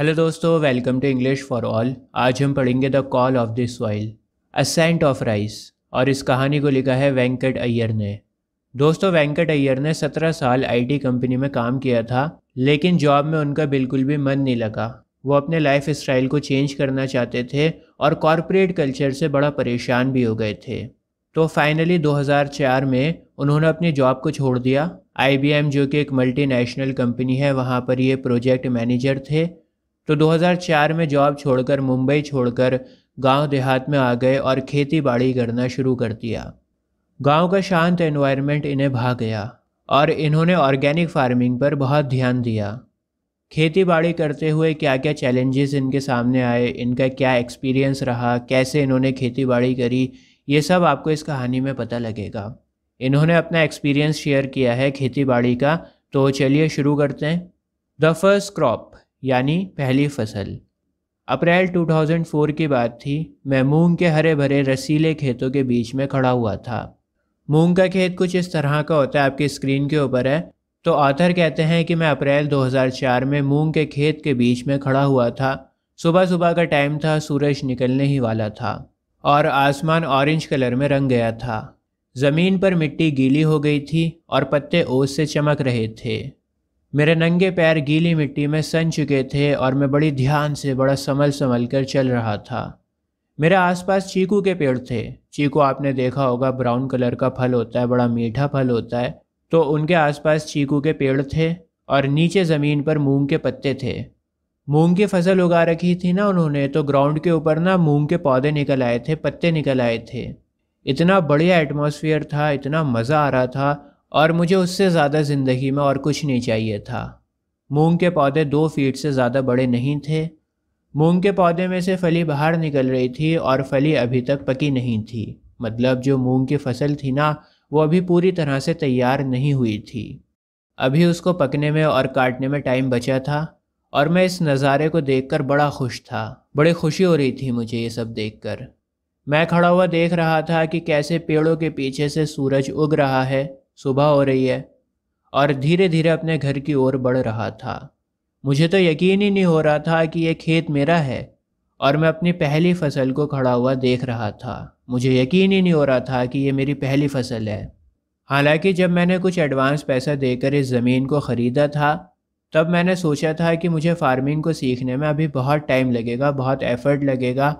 Hello दोस्तों welcome to English for all आज हम पढ़ेंगे the call of the soil a scent of rice और इस कहानी को लिखा है वेंकट अय्यर ने दोस्तों वेंकट अय्यर ने सत्रह साल आईटी कंपनी में काम किया था लेकिन जॉब में उनका बिल्कुल भी मन नहीं लगा वो अपने लाइफ स्टाइल को चेंज करना चाहते थे और कॉरपोरेट कल्चर से बड़ा परेशान भी हो गए थे तो फाइनली 2004 में उन्होंने अपनी जॉब को छोड़ दिया आई जो कि एक मल्टीनेशनल कंपनी है वहाँ पर ये प्रोजेक्ट मैनेजर थे तो 2004 में जॉब छोड़कर मुंबई छोड़कर गांव देहात में आ गए और खेती बाड़ी करना शुरू कर दिया गांव का शांत एनवायरनमेंट इन्हें भा गया और इन्होंने ऑर्गेनिक फार्मिंग पर बहुत ध्यान दिया खेती बाड़ी करते हुए क्या क्या चैलेंजेस इनके सामने आए इनका क्या एक्सपीरियंस रहा कैसे इन्होंने खेती बाड़ी करी ये सब आपको इस कहानी में पता लगेगा इन्होंने अपना एक्सपीरियंस शेयर किया है खेती बाड़ी का तो चलिए शुरू करते हैं द फर्स्ट क्रॉप यानी पहली फसल अप्रैल 2004 की बात थी मैं मूंग के हरे भरे रसीले खेतों के बीच में खड़ा हुआ था मूंग का खेत कुछ इस तरह का होता है आपकी स्क्रीन के ऊपर है तो ऑथर कहते हैं कि मैं अप्रैल 2004 में मूंग के खेत के बीच में खड़ा हुआ था सुबह सुबह का टाइम था सूरज निकलने ही वाला था और आसमान ऑरेंज कलर में रंग गया था ज़मीन पर मिट्टी गीली हो गई थी और पत्ते ओस से चमक रहे थे मेरे नंगे पैर गीली मिट्टी में सन चुके थे और मैं बड़ी ध्यान से बड़ा संभल संभल कर चल रहा था मेरे आसपास चीकू के पेड़ थे चीकू आपने देखा होगा ब्राउन कलर का फल होता है बड़ा मीठा फल होता है तो उनके आसपास चीकू के पेड़ थे और नीचे ज़मीन पर मूंग के पत्ते थे मूंग की फसल उगा रखी थी ना उन्होंने तो ग्राउंड के ऊपर ना मूंग के पौधे निकल आए थे पत्ते निकल आए थे इतना बढ़िया एटमोसफियर था इतना मज़ा आ रहा था और मुझे उससे ज़्यादा ज़िंदगी में और कुछ नहीं चाहिए था मूंग के पौधे दो फीट से ज़्यादा बड़े नहीं थे मूंग के पौधे में से फली बाहर निकल रही थी और फली अभी तक पकी नहीं थी मतलब जो मूंग की फसल थी ना वो अभी पूरी तरह से तैयार नहीं हुई थी अभी उसको पकने में और काटने में टाइम बचा था और मैं इस नज़ारे को देखकर बड़ा खुश था बड़ी खुशी हो रही थी मुझे ये सब देखकर मैं खड़ा हुआ देख रहा था कि कैसे पेड़ों के पीछे से सूरज उग रहा है सुबह हो रही है और धीरे धीरे अपने घर की ओर बढ़ रहा था मुझे तो यकीन ही नहीं हो रहा था कि यह खेत मेरा है और मैं अपनी पहली फसल को खड़ा हुआ देख रहा था मुझे यकीन ही नहीं हो रहा था कि यह मेरी पहली फसल है हालांकि जब मैंने कुछ एडवांस पैसा देकर इस ज़मीन को ख़रीदा था तब मैंने सोचा था कि मुझे फार्मिंग को सीखने में अभी बहुत टाइम लगेगा बहुत एफर्ट लगेगा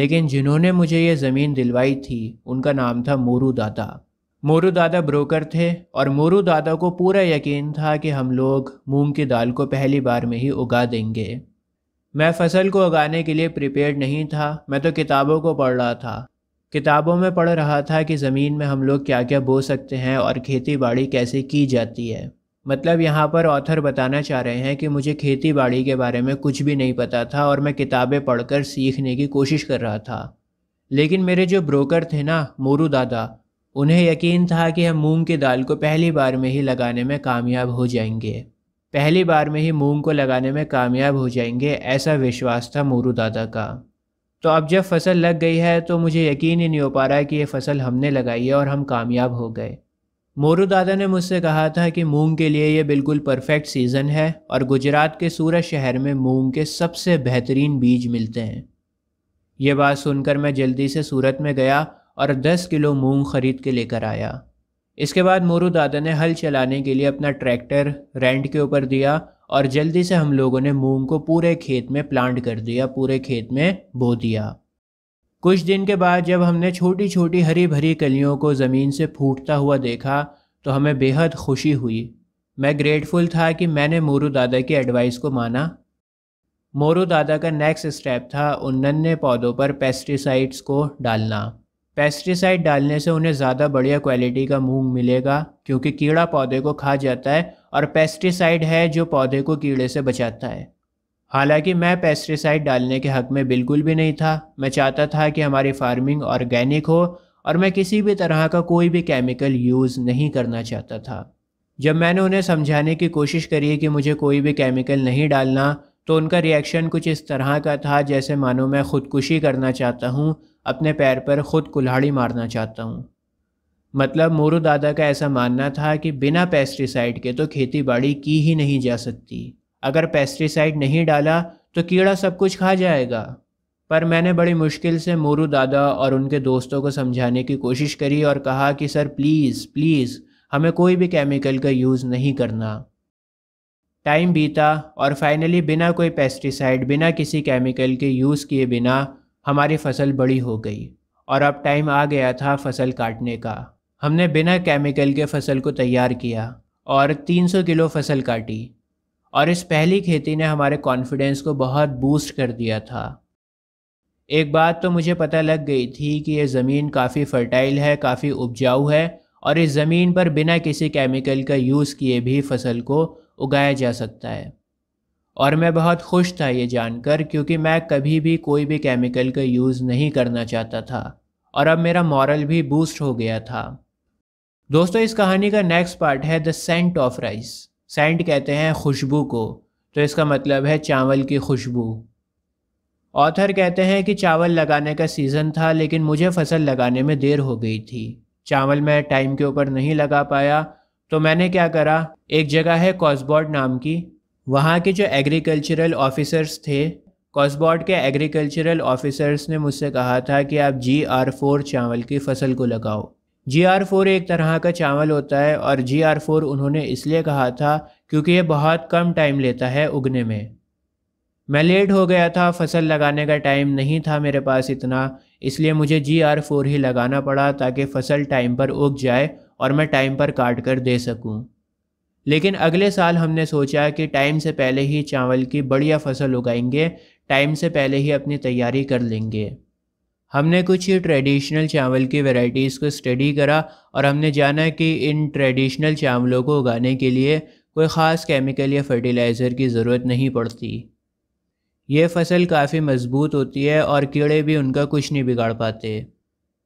लेकिन जिन्होंने मुझे ये ज़मीन दिलवाई थी उनका नाम था मोरू दादा मोरू दादा ब्रोकर थे और मोरू दादा को पूरा यकीन था कि हम लोग मूंग की दाल को पहली बार में ही उगा देंगे मैं फसल को उगाने के लिए प्रिपेयर नहीं था मैं तो किताबों को पढ़ रहा था किताबों में पढ़ रहा था कि ज़मीन में हम लोग क्या क्या बो सकते हैं और खेती बाड़ी कैसे की जाती है मतलब यहाँ पर ऑथर बताना चाह रहे हैं कि मुझे खेती बाड़ी के बारे में कुछ भी नहीं पता था और मैं किताबें पढ़कर सीखने की कोशिश कर रहा था लेकिन मेरे जो ब्रोकर थे ना मोरू दादा उन्हें यकीन था कि हम मूंग की दाल को पहली बार में ही लगाने में कामयाब हो जाएंगे पहली बार में ही मूंग को लगाने में कामयाब हो जाएंगे ऐसा विश्वास था मोरू दादा का तो अब जब फसल लग गई है तो मुझे यकीन ही नहीं हो पा रहा है कि ये फसल हमने लगाई है और हम कामयाब हो गए मोरू दादा ने मुझसे कहा था कि मूंग के लिए ये बिल्कुल परफेक्ट सीज़न है और गुजरात के सूरत शहर में मूंग के सबसे बेहतरीन बीज मिलते हैं ये बात सुनकर मैं जल्दी से सूरत में गया और दस किलो मूंग खरीद के लेकर आया इसके बाद मोरू दादा ने हल चलाने के लिए अपना ट्रैक्टर रेंट के ऊपर दिया और जल्दी से हम लोगों ने मूंग को पूरे खेत में प्लांट कर दिया पूरे खेत में बो दिया कुछ दिन के बाद जब हमने छोटी छोटी हरी भरी कलियों को ज़मीन से फूटता हुआ देखा तो हमें बेहद खुशी हुई मैं ग्रेटफुल था कि मैंने मोरू दादा की एडवाइस को माना मोरू दादा का नेक्स्ट स्टेप था नन्हे पौधों पर पेस्टिसाइड्स को डालना पेस्टिसाइड डालने से उन्हें ज़्यादा बढ़िया क्वालिटी का मूंग मिलेगा क्योंकि कीड़ा पौधे को खा जाता है और पेस्टिसाइड है जो पौधे को कीड़े से बचाता है हालांकि मैं पेस्टिसाइड डालने के हक में बिल्कुल भी नहीं था मैं चाहता था कि हमारी फार्मिंग ऑर्गेनिक हो और मैं किसी भी तरह का कोई भी केमिकल यूज़ नहीं करना चाहता था जब मैंने उन्हें समझाने की कोशिश करी कि मुझे कोई भी केमिकल नहीं डालना तो उनका रिएक्शन कुछ इस तरह का था जैसे मानो मैं ख़ुदकुशी करना चाहता हूँ अपने पैर पर ख़ुद कुल्हाड़ी मारना चाहता हूँ मतलब मोरू दादा का ऐसा मानना था कि बिना पेस्टिसाइड के तो खेती बाड़ी की ही नहीं जा सकती अगर पेस्टिसाइड नहीं डाला तो कीड़ा सब कुछ खा जाएगा पर मैंने बड़ी मुश्किल से मोरू दादा और उनके दोस्तों को समझाने की कोशिश करी और कहा कि सर प्लीज़ प्लीज़ हमें कोई भी केमिकल का यूज़ नहीं करना टाइम बीता और फाइनली बिना कोई पेस्टिसाइड बिना किसी केमिकल के यूज़ किए बिना हमारी फसल बड़ी हो गई और अब टाइम आ गया था फसल काटने का हमने बिना केमिकल के फसल को तैयार किया और 300 किलो फसल काटी और इस पहली खेती ने हमारे कॉन्फिडेंस को बहुत बूस्ट कर दिया था एक बात तो मुझे पता लग गई थी कि ये ज़मीन काफ़ी फर्टाइल है काफ़ी उपजाऊ है और इस ज़मीन पर बिना किसी केमिकल का यूज़ किए भी फसल को उगाया जा सकता है और मैं बहुत खुश था ये जानकर क्योंकि मैं कभी भी कोई भी केमिकल का यूज़ नहीं करना चाहता था और अब मेरा मॉरल भी बूस्ट हो गया था दोस्तों इस कहानी का नेक्स्ट पार्ट है the scent of rice scent कहते हैं खुशबू को तो इसका मतलब है चावल की खुशबू ऑथर कहते हैं कि चावल लगाने का सीज़न था लेकिन मुझे फसल लगाने में देर हो गई थी चावल मैं टाइम के ऊपर नहीं लगा पाया तो मैंने क्या करा एक जगह है कॉसबॉर्ड नाम की वहाँ के जो एग्रीकल्चरल ऑफिसर्स थे कॉसबॉर्ड के एग्रीकल्चरल ऑफिसर्स ने मुझसे कहा था कि आप जी आर फोर चावल की फसल को लगाओ जी आर फोर एक तरह का चावल होता है और जी आर फोर उन्होंने इसलिए कहा था क्योंकि ये बहुत कम टाइम लेता है उगने में मैं लेट हो गया था फसल लगाने का टाइम नहीं था मेरे पास इतना इसलिए मुझे जी आर फोर ही लगाना पड़ा ताकि फसल टाइम पर उग जाए और मैं टाइम हाँ। पर काट कर दे सकूं। लेकिन अगले साल हमने सोचा कि टाइम से पहले ही चावल की बढ़िया फसल उगाएंगे टाइम से पहले ही अपनी तैयारी कर लेंगे हमने कुछ ट्रेडिशनल चावल की वैरायटीज़ को स्टडी करा और हमने जाना कि इन ट्रेडिशनल चावलों को उगाने के लिए कोई ख़ास केमिकल या फर्टिलाइज़र की ज़रूरत नहीं पड़ती ये फसल काफ़ी मज़बूत होती है और कीड़े भी उनका कुछ नहीं बिगाड़ पाते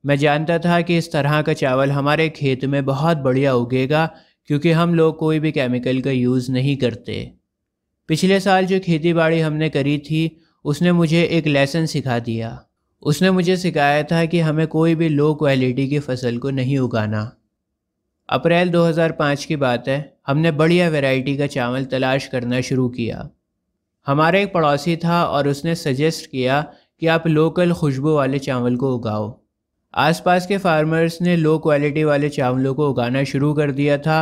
मैं जानता था कि इस तरह का चावल हमारे खेत में बहुत बढ़िया उगेगा क्योंकि हम लोग कोई भी केमिकल का यूज़ नहीं करते पिछले साल जो खेती बाड़ी हमने करी थी उसने मुझे एक लेसन सिखा दिया उसने मुझे सिखाया था कि हमें कोई भी लो क्वालिटी की फसल को नहीं उगाना अप्रैल 2005 की बात है हमने बढ़िया वैरायटी का चावल तलाश करना शुरू किया हमारा एक पड़ोसी था और उसने सजेस्ट किया कि आप लोकल खुशबू वाले चावल को उगाओ आसपास के फार्मर्स ने लो क्वालिटी वाले चावलों को उगाना शुरू कर दिया था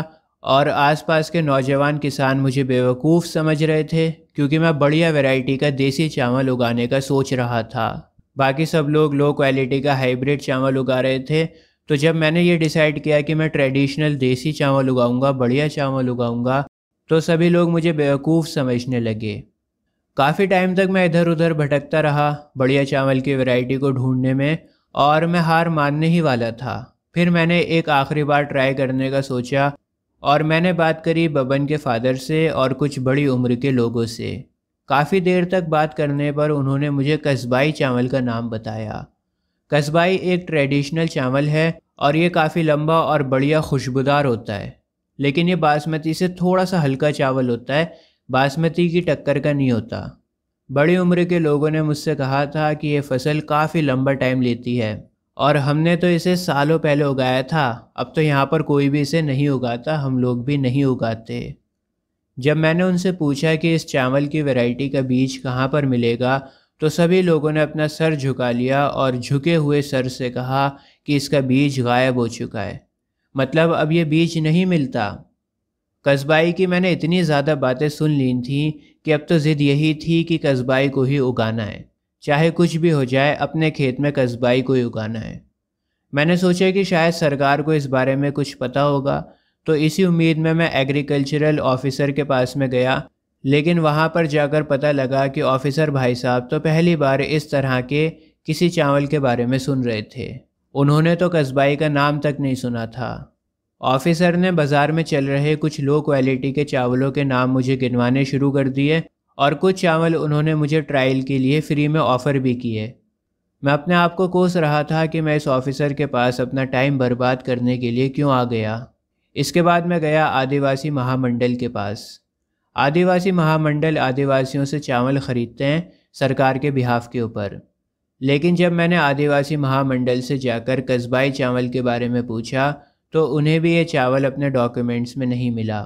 और आसपास के नौजवान किसान मुझे बेवकूफ़ समझ रहे थे क्योंकि मैं बढ़िया वैरायटी का देसी चावल उगाने का सोच रहा था बाकी सब लोग लो क्वालिटी का हाइब्रिड चावल उगा रहे थे तो जब मैंने ये डिसाइड किया कि मैं ट्रेडिशनल देसी चावल उगाऊंगा बढ़िया चावल उगाऊंगा तो सभी लोग मुझे बेवकूफ़ समझने लगे काफ़ी टाइम तक मैं इधर उधर भटकता रहा बढ़िया चावल की वैरायटी को ढूंढने में और मैं हार मानने ही वाला था फिर मैंने एक आखिरी बार ट्राई करने का सोचा और मैंने बात करी बबन के फादर से और कुछ बड़ी उम्र के लोगों से काफ़ी देर तक बात करने पर उन्होंने मुझे कस्बाई चावल का नाम बताया कस्बाई एक ट्रेडिशनल चावल है और ये काफ़ी लंबा और बढ़िया खुशबूदार होता है लेकिन ये बासमती से थोड़ा सा हल्का चावल होता है बासमती की टक्कर का नहीं होता बड़ी उम्र के लोगों ने मुझसे कहा था कि ये फसल काफ़ी लंबा टाइम लेती है और हमने तो इसे सालों पहले उगाया था अब तो यहाँ पर कोई भी इसे नहीं उगाता हम लोग भी नहीं उगाते जब मैंने उनसे पूछा कि इस चावल की वैरायटी का बीज कहाँ पर मिलेगा तो सभी लोगों ने अपना सर झुका लिया और झुके हुए सर से कहा कि इसका बीज गायब हो चुका है मतलब अब ये बीज नहीं मिलता कस्बाई की मैंने इतनी ज़्यादा बातें सुन ली थी कि अब तो ज़िद यही थी कि कस्बाई को ही उगाना है चाहे कुछ भी हो जाए अपने खेत में कस्बाई को ही उगाना है मैंने सोचा कि शायद सरकार को इस बारे में कुछ पता होगा तो इसी उम्मीद में मैं एग्रीकल्चरल ऑफिसर के पास में गया लेकिन वहाँ पर जाकर पता लगा कि ऑफिसर भाई साहब तो पहली बार इस तरह के किसी चावल के बारे में सुन रहे थे उन्होंने तो कस्बाई का नाम तक नहीं सुना था ऑफिसर ने बाज़ार में चल रहे कुछ लो क्वालिटी के चावलों के नाम मुझे गिनवाने शुरू कर दिए और कुछ चावल उन्होंने मुझे ट्रायल के लिए फ्री में ऑफ़र भी किए मैं अपने आप को कोस रहा था कि मैं इस ऑफिसर के पास अपना टाइम बर्बाद करने के लिए क्यों आ गया इसके बाद मैं गया आदिवासी महामंडल के पास आदिवासी महामंडल आदिवासियों से चावल ख़रीदते हैं सरकार के बिहाफ के ऊपर लेकिन जब मैंने आदिवासी महामंडल से जाकर कस्बाई चावल के बारे में पूछा तो उन्हें भी ये चावल अपने डॉक्यूमेंट्स में नहीं मिला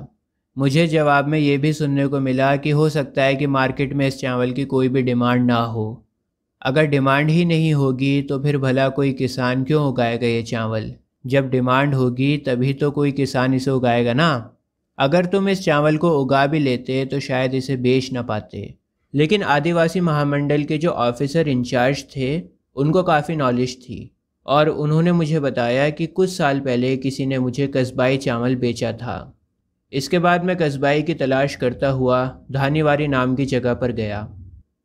मुझे जवाब में ये भी सुनने को मिला कि हो सकता है कि मार्केट में इस चावल की कोई भी डिमांड ना हो अगर डिमांड ही नहीं होगी तो फिर भला कोई किसान क्यों उगाएगा ये चावल जब डिमांड होगी तभी तो कोई किसान इसे उगाएगा ना अगर तुम इस चावल को उगा भी लेते तो शायद इसे बेच ना पाते लेकिन आदिवासी महामंडल के जो ऑफिसर इंचार्ज थे उनको काफ़ी नॉलेज थी और उन्होंने मुझे बताया कि कुछ साल पहले किसी ने मुझे कस्बाई चावल बेचा था इसके बाद मैं कस्बाई की तलाश करता हुआ धानीवारी नाम की जगह पर गया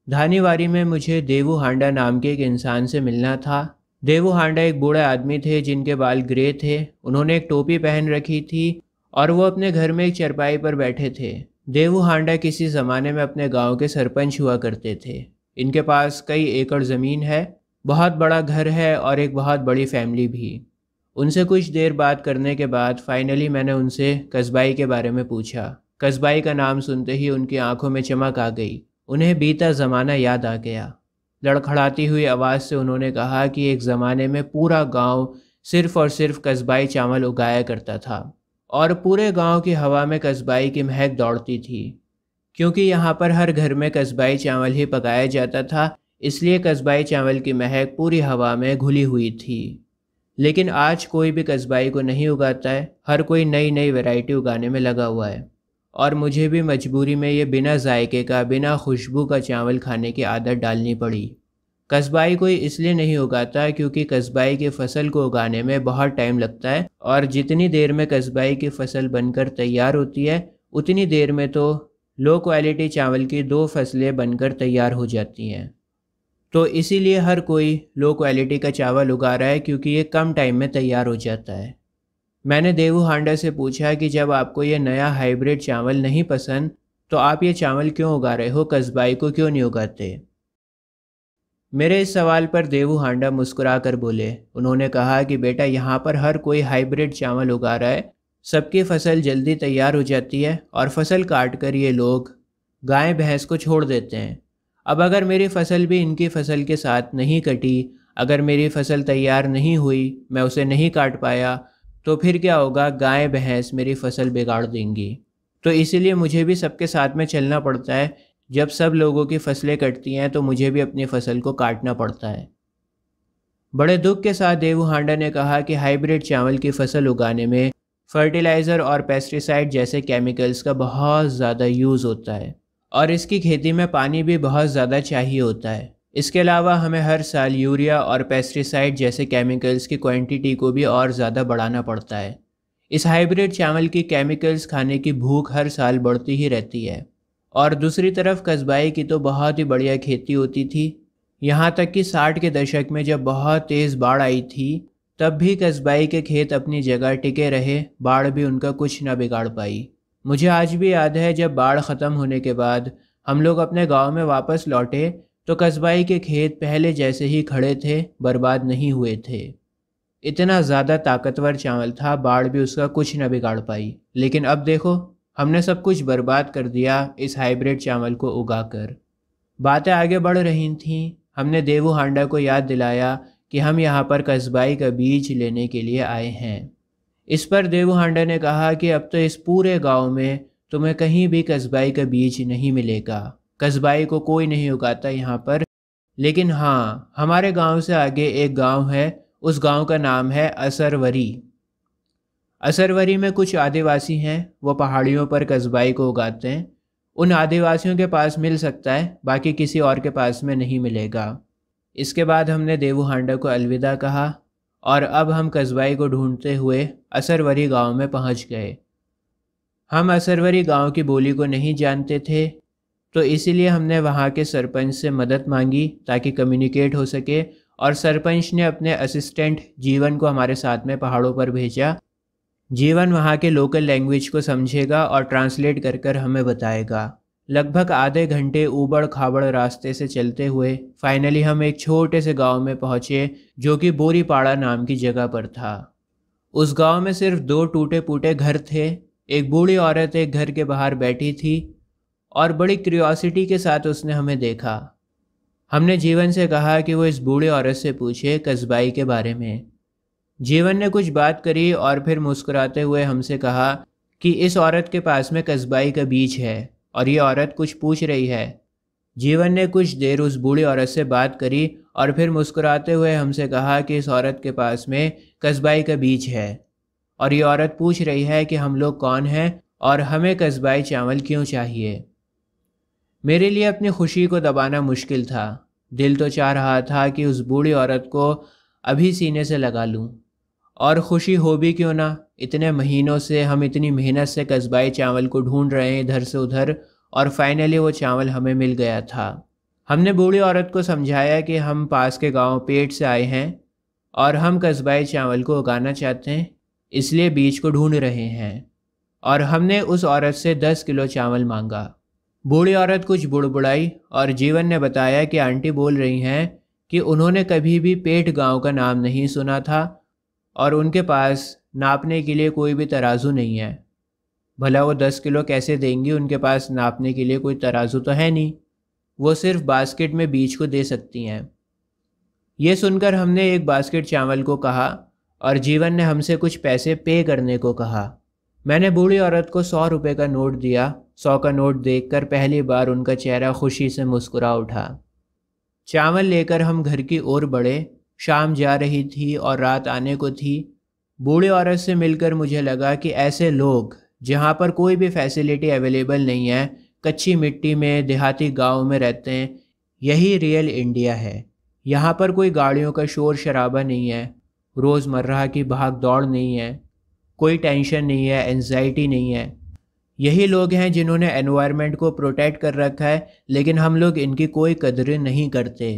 धानीवारी में मुझे देवू हांडा नाम के एक इंसान से मिलना था देवू हांडा एक बूढ़े आदमी थे जिनके बाल ग्रे थे उन्होंने एक टोपी पहन रखी थी और वो अपने घर में एक चरपाई पर बैठे थे देवू हांडा किसी ज़माने में अपने गांव के सरपंच हुआ करते थे इनके पास कई एकड़ ज़मीन है बहुत बड़ा घर है और एक बहुत बड़ी फैमिली भी उनसे कुछ देर बात करने के बाद फाइनली मैंने उनसे कस्बाई के बारे में पूछा कस्बाई का नाम सुनते ही उनकी आंखों में चमक आ गई उन्हें बीता ज़माना याद आ गया लड़खड़ाती हुई आवाज़ से उन्होंने कहा कि एक ज़माने में पूरा गांव सिर्फ और सिर्फ कस्बाई चावल उगाया करता था और पूरे गांव की हवा में कस्बाई की महक दौड़ती थी क्योंकि यहाँ पर हर घर में कस्बाई चावल ही पकाया जाता था इसलिए कस्बाई चावल की महक पूरी हवा में घुली हुई थी लेकिन आज कोई भी कस्बाई को नहीं उगाता है हर कोई नई नई वैरायटी उगाने में लगा हुआ है और मुझे भी मजबूरी में ये बिना जायके का बिना खुशबू का चावल खाने की आदत डालनी पड़ी कस्बाई कोई इसलिए नहीं उगाता क्योंकि कस्बाई की फसल को उगाने में बहुत टाइम लगता है और जितनी देर में कस्बाई की फसल बनकर तैयार होती है उतनी देर में तो लो क्वालिटी चावल की दो फसलें बनकर तैयार हो जाती हैं तो इसीलिए हर कोई लो क्वालिटी का चावल उगा रहा है क्योंकि ये कम टाइम में तैयार हो जाता है मैंने देवू हांडा से पूछा कि जब आपको ये नया हाइब्रिड चावल नहीं पसंद तो आप ये चावल क्यों उगा रहे हो कस्बाई को क्यों नहीं उगाते मेरे इस सवाल पर देवू हांडा मुस्कुरा कर बोले उन्होंने कहा कि बेटा यहाँ पर हर कोई हाइब्रिड चावल उगा रहा है सबकी फसल जल्दी तैयार हो जाती है और फसल काट कर ये लोग गाय भैंस को छोड़ देते हैं अब अगर मेरी फसल भी इनकी फसल के साथ नहीं कटी अगर मेरी फसल तैयार नहीं हुई मैं उसे नहीं काट पाया तो फिर क्या होगा गाय भैंस मेरी फसल बिगाड़ देंगी तो इसीलिए मुझे भी सबके साथ में चलना पड़ता है जब सब लोगों की फसलें कटती हैं तो मुझे भी अपनी फसल को काटना पड़ता है बड़े दुख के साथ देवू हांडा ने कहा कि हाइब्रिड चावल की फसल उगाने में फर्टिलाइज़र और पेस्टिसाइड जैसे केमिकल्स का बहुत ज़्यादा यूज़ होता है और इसकी खेती में पानी भी बहुत ज़्यादा चाहिए होता है इसके अलावा हमें हर साल यूरिया और पेस्टिसाइड जैसे केमिकल्स की क्वांटिटी को भी और ज़्यादा बढ़ाना पड़ता है इस हाइब्रिड चावल की केमिकल्स खाने की भूख हर साल बढ़ती ही रहती है और दूसरी तरफ कस्बाई की तो बहुत ही बढ़िया खेती होती थी यहाँ तक कि साठ के दशक में जब बहुत तेज़ बाढ़ आई थी तब भी कस्बाई के खेत अपनी जगह टिके रहे बाढ़ भी उनका कुछ ना बिगाड़ पाई मुझे आज भी याद है जब बाढ़ ख़त्म होने के बाद हम लोग अपने गांव में वापस लौटे तो कस्बाई के खेत पहले जैसे ही खड़े थे बर्बाद नहीं हुए थे इतना ज़्यादा ताकतवर चावल था बाढ़ भी उसका कुछ न बिगाड़ पाई लेकिन अब देखो हमने सब कुछ बर्बाद कर दिया इस हाइब्रिड चावल को उगाकर बातें आगे बढ़ रही थीं हमने देवू हांडा को याद दिलाया कि हम यहाँ पर कस्बाई का बीज लेने के लिए आए हैं इस पर देवू ने कहा कि अब तो इस पूरे गांव में तुम्हें कहीं भी कस्बाई का बीज नहीं मिलेगा कस्बाई को कोई नहीं उगाता यहाँ पर लेकिन हाँ हमारे गांव से आगे एक गांव है उस गांव का नाम है असरवरी असरवरी में कुछ आदिवासी हैं वो पहाड़ियों पर कस्बाई को उगाते हैं उन आदिवासियों के पास मिल सकता है बाकी किसी और के पास में नहीं मिलेगा इसके बाद हमने देवू हांडा को अलविदा कहा और अब हम कस्बाई को ढूंढते हुए असरवरी गांव में पहुंच गए हम असरवरी गांव की बोली को नहीं जानते थे तो इसीलिए हमने वहां के सरपंच से मदद मांगी ताकि कम्युनिकेट हो सके और सरपंच ने अपने असिस्टेंट जीवन को हमारे साथ में पहाड़ों पर भेजा जीवन वहाँ के लोकल लैंग्वेज को समझेगा और ट्रांसलेट कर कर हमें बताएगा लगभग आधे घंटे ऊबड़ खाबड़ रास्ते से चलते हुए फाइनली हम एक छोटे से गांव में पहुंचे जो कि बोरीपाड़ा नाम की जगह पर था उस गांव में सिर्फ दो टूटे फूटे घर थे एक बूढ़ी औरत एक घर के बाहर बैठी थी और बड़ी क्यूरियोसिटी के साथ उसने हमें देखा हमने जीवन से कहा कि वो इस बूढ़ी औरत से पूछे कस्बाई के बारे में जीवन ने कुछ बात करी और फिर मुस्कुराते हुए हमसे कहा कि इस औरत के पास में कस्बाई का बीज है और ये औरत कुछ पूछ रही है जीवन ने कुछ देर उस बूढ़ी औरत से बात करी और फिर मुस्कुराते हुए हमसे कहा कि इस औरत के पास में कस्बाई का बीज है और ये औरत पूछ रही है कि हम लोग कौन हैं और हमें कस्बाई चावल क्यों चाहिए मेरे लिए अपनी खुशी को दबाना मुश्किल था दिल तो चाह रहा था कि उस बूढ़ी औरत को अभी सीने से लगा लूँ और खुशी हो भी क्यों ना इतने महीनों से हम इतनी मेहनत से कस्बाई चावल को ढूंढ रहे हैं इधर से उधर और फाइनली वो चावल हमें मिल गया था हमने बूढ़ी औरत को समझाया कि हम पास के गांव पेट से आए हैं और हम कस्बाई चावल को उगाना चाहते हैं इसलिए बीज को ढूंढ रहे हैं और हमने उस औरत से दस किलो चावल मांगा बूढ़ी औरत कुछ बुड़बुड़ाई और जीवन ने बताया कि आंटी बोल रही हैं कि उन्होंने कभी भी पेट गांव का नाम नहीं सुना था और उनके पास नापने के लिए कोई भी तराजू नहीं है भला वो दस किलो कैसे देंगी उनके पास नापने के लिए कोई तराजू तो है नहीं वो सिर्फ बास्केट में बीज को दे सकती हैं ये सुनकर हमने एक बास्केट चावल को कहा और जीवन ने हमसे कुछ पैसे पे करने को कहा मैंने बूढ़ी औरत को सौ रुपये का नोट दिया सौ का नोट देखकर पहली बार उनका चेहरा खुशी से मुस्कुरा उठा चावल लेकर हम घर की ओर बढ़े शाम जा रही थी और रात आने को थी बूढ़े औरत से मिलकर मुझे लगा कि ऐसे लोग जहाँ पर कोई भी फैसिलिटी अवेलेबल नहीं है कच्ची मिट्टी में देहाती गांव में रहते हैं यही रियल इंडिया है यहाँ पर कोई गाड़ियों का शोर शराबा नहीं है रोज़मर्रा की भाग दौड़ नहीं है कोई टेंशन नहीं है एनजाइटी नहीं है यही लोग हैं जिन्होंने एनवायरनमेंट को प्रोटेक्ट कर रखा है लेकिन हम लोग इनकी कोई कदर नहीं करते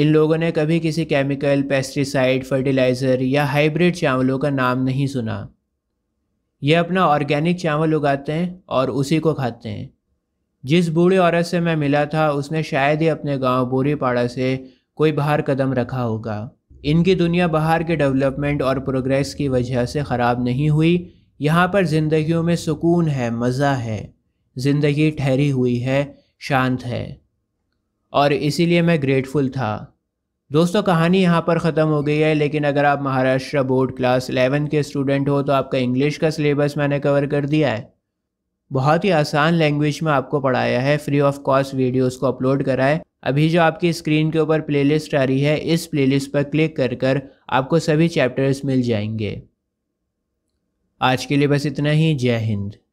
इन लोगों ने कभी किसी केमिकल पेस्टिसाइड फर्टिलाइज़र या हाइब्रिड चावलों का नाम नहीं सुना ये अपना ऑर्गेनिक चावल उगाते हैं और उसी को खाते हैं जिस बूढ़ी औरत से मैं मिला था उसने शायद ही अपने गांव पाड़ा से कोई बाहर कदम रखा होगा इनकी दुनिया बाहर के डेवलपमेंट और प्रोग्रेस की वजह से ख़राब नहीं हुई यहाँ पर ज़िंदगियों में सुकून है मज़ा है ज़िंदगी ठहरी हुई है शांत है और इसीलिए मैं ग्रेटफुल था दोस्तों कहानी यहाँ पर ख़त्म हो गई है लेकिन अगर आप महाराष्ट्र बोर्ड क्लास एलेवन के स्टूडेंट हो तो आपका इंग्लिश का सिलेबस मैंने कवर कर दिया है बहुत ही आसान लैंग्वेज में आपको पढ़ाया है फ्री ऑफ कॉस्ट वीडियोस को अपलोड करा है अभी जो आपकी स्क्रीन के ऊपर प्लेलिस्ट आ रही है इस प्लेलिस्ट पर क्लिक कर कर आपको सभी चैप्टर्स मिल जाएंगे आज के लिए बस इतना ही जय हिंद